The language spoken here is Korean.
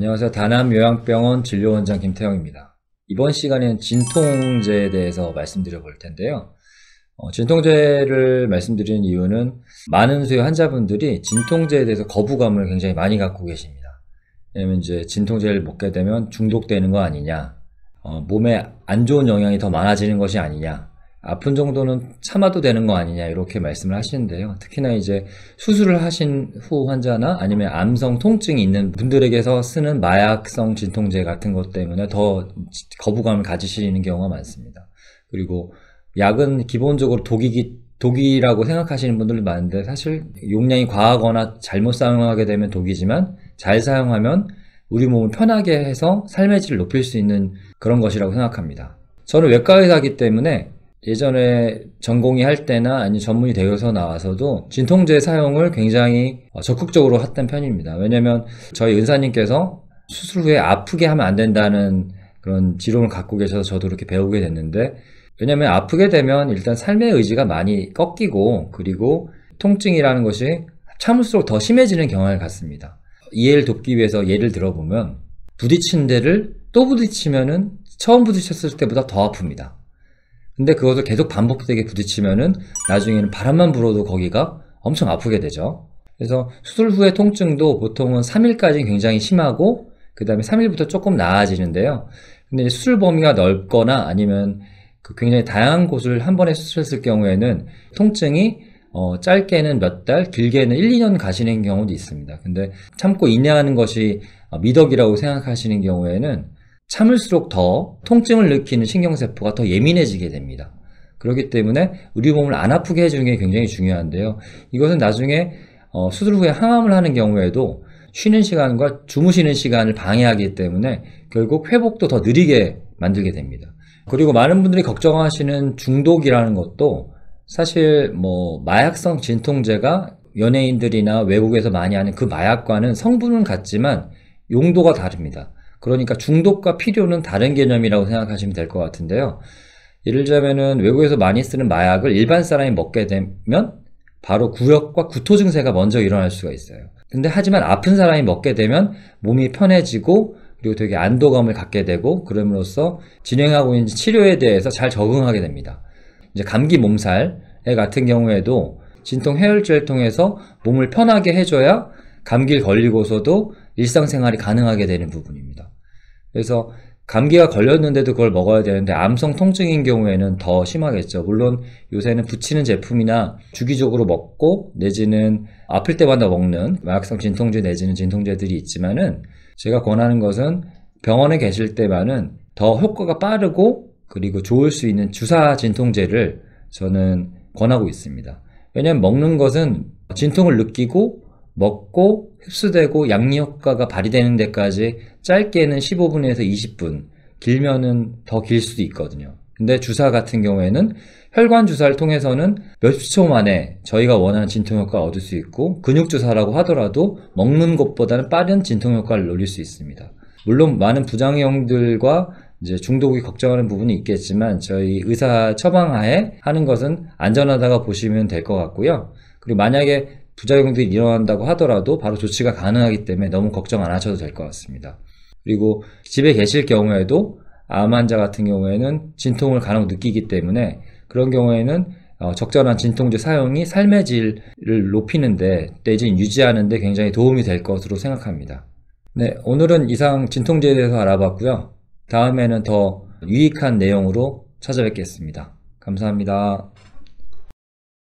안녕하세요. 다남 요양병원 진료원장 김태형입니다. 이번 시간엔 진통제에 대해서 말씀드려 볼 텐데요. 어, 진통제를 말씀드리는 이유는 많은 수의 환자분들이 진통제에 대해서 거부감을 굉장히 많이 갖고 계십니다. 왜냐면 이제 진통제를 먹게 되면 중독되는 거 아니냐, 어, 몸에 안 좋은 영향이 더 많아지는 것이 아니냐, 아픈 정도는 참아도 되는 거 아니냐 이렇게 말씀을 하시는데요. 특히나 이제 수술을 하신 후 환자나 아니면 암성 통증이 있는 분들에게서 쓰는 마약성 진통제 같은 것 때문에 더 거부감을 가지시는 경우가 많습니다. 그리고 약은 기본적으로 독이기 독이라고 생각하시는 분들도 많은데 사실 용량이 과하거나 잘못 사용하게 되면 독이지만 잘 사용하면 우리 몸을 편하게 해서 삶의 질을 높일 수 있는 그런 것이라고 생각합니다. 저는 외과 의사기 때문에 예전에 전공이 할 때나 아니면 전문이 되어서 나와서도 진통제 사용을 굉장히 어, 적극적으로 했던 편입니다. 왜냐면 저희 의사님께서 수술 후에 아프게 하면 안 된다는 그런 지론을 갖고 계셔서 저도 이렇게 배우게 됐는데 왜냐면 아프게 되면 일단 삶의 의지가 많이 꺾이고 그리고 통증이라는 것이 참을수록 더 심해지는 경향을 갖습니다. 이해를 돕기 위해서 예를 들어보면 부딪힌 데를 또 부딪히면은 처음 부딪혔을 때보다 더 아픕니다. 근데 그것을 계속 반복되게 부딪히면은 나중에는 바람만 불어도 거기가 엄청 아프게 되죠. 그래서 수술 후의 통증도 보통은 3일까지 굉장히 심하고 그 다음에 3일부터 조금 나아지는데요. 근데 수술 범위가 넓거나 아니면 그 굉장히 다양한 곳을 한 번에 수술했을 경우에는 통증이 어, 짧게는 몇 달, 길게는 1, 2년 가시는 경우도 있습니다. 근데 참고 인내하는 것이 어, 미덕이라고 생각하시는 경우에는 참을수록 더 통증을 느끼는 신경세포가 더 예민해지게 됩니다. 그렇기 때문에 우리 몸을 안 아프게 해주는 게 굉장히 중요한데요. 이것은 나중에 어, 수술 후에 항암을 하는 경우에도 쉬는 시간과 주무시는 시간을 방해하기 때문에 결국 회복도 더 느리게 만들게 됩니다. 그리고 많은 분들이 걱정하시는 중독이라는 것도 사실 뭐 마약성 진통제가 연예인들이나 외국에서 많이 하는 그 마약과는 성분은 같지만 용도가 다릅니다. 그러니까 중독과 필요는 다른 개념이라고 생각하시면 될 것 같은데요. 예를 들자면 외국에서 많이 쓰는 마약을 일반 사람이 먹게 되면 바로 구역과 구토 증세가 먼저 일어날 수가 있어요. 근데 하지만 아픈 사람이 먹게 되면 몸이 편해지고 그리고 되게 안도감을 갖게 되고 그럼으로써 진행하고 있는 치료에 대해서 잘 적응하게 됩니다. 이제 감기 몸살 같은 경우에도 진통 해열제를 통해서 몸을 편하게 해줘야 감기를 걸리고서도 일상생활이 가능하게 되는 부분입니다. 그래서 감기가 걸렸는데도 그걸 먹어야 되는데 암성 통증인 경우에는 더 심하겠죠. 물론 요새는 붙이는 제품이나 주기적으로 먹고 내지는 아플 때마다 먹는 마약성 진통제 내지는 진통제들이 있지만은 제가 권하는 것은 병원에 계실 때만은 더 효과가 빠르고 그리고 좋을 수 있는 주사 진통제를 저는 권하고 있습니다. 왜냐하면 먹는 것은 진통을 느끼고 먹고 흡수되고 양리효과가 발휘되는 데까지 짧게는 15분에서 20분, 길면은 더 길 수도 있거든요. 근데 주사 같은 경우에는 혈관 주사를 통해서는 몇 초 만에 저희가 원하는 진통 효과를 얻을 수 있고 근육 주사라고 하더라도 먹는 것보다는 빠른 진통 효과를 노릴 수 있습니다. 물론 많은 부작용들과 이제 중독이 걱정하는 부분이 있겠지만 저희 의사 처방하에 하는 것은 안전하다가 보시면 될 것 같고요. 그리고 만약에 부작용들이 일어난다고 하더라도 바로 조치가 가능하기 때문에 너무 걱정 안 하셔도 될 것 같습니다. 그리고 집에 계실 경우에도 암 환자 같은 경우에는 진통을 간혹 느끼기 때문에 그런 경우에는 어, 적절한 진통제 사용이 삶의 질을 높이는데 내진 유지하는데 굉장히 도움이 될 것으로 생각합니다. 네, 오늘은 이상 진통제에 대해서 알아봤고요. 다음에는 더 유익한 내용으로 찾아뵙겠습니다. 감사합니다.